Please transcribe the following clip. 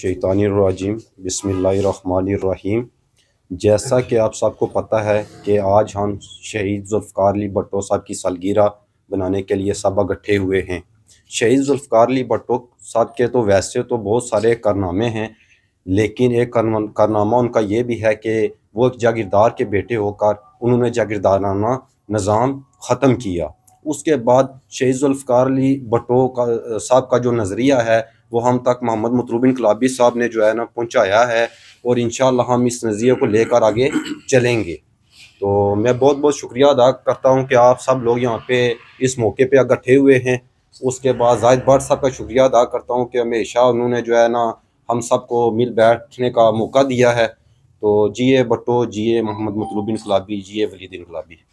शैतानीम बसमीम जैसा कि आप सबको पता है कि आज हम शहीद जुल्फ़ार अली भट्टो साहब की सालगिरह बनाने के लिए सब इकट्ठे हुए हैं शहीद जुल्फ़ार अली भट्टो साहब के तो वैसे तो बहुत सारे कारनामे हैं लेकिन एक कारनामा उनका ये भी है कि वो एक जागीरदार के बेटे होकर उन्होंने जागीरदाराना निज़ाम ख़त्म किया उसके बाद शहीज़ुल्फ़ार अली भटो का साहब का जो नज़रिया है वो हम तक मोहम्मद मतरूबिन कलाबी साहब ने जो है ना पहुँचाया है और इन हम इस नज़रिए को लेकर आगे चलेंगे तो मैं बहुत बहुत शुक्रिया अदा करता हूँ कि आप सब लोग यहाँ पे इस मौके पर इकट्ठे हुए हैं उसके बाद जाहिद भट्ट साहब का शुक्रिया अदा करता हूँ कि हमेशा उन्होंने जो है ना हम सब को मिल बैठने का मौका दिया है तो जी ए भट्टो जी ए मोहम्मद मतलूबिन गुलाबी जी ए गुलाबी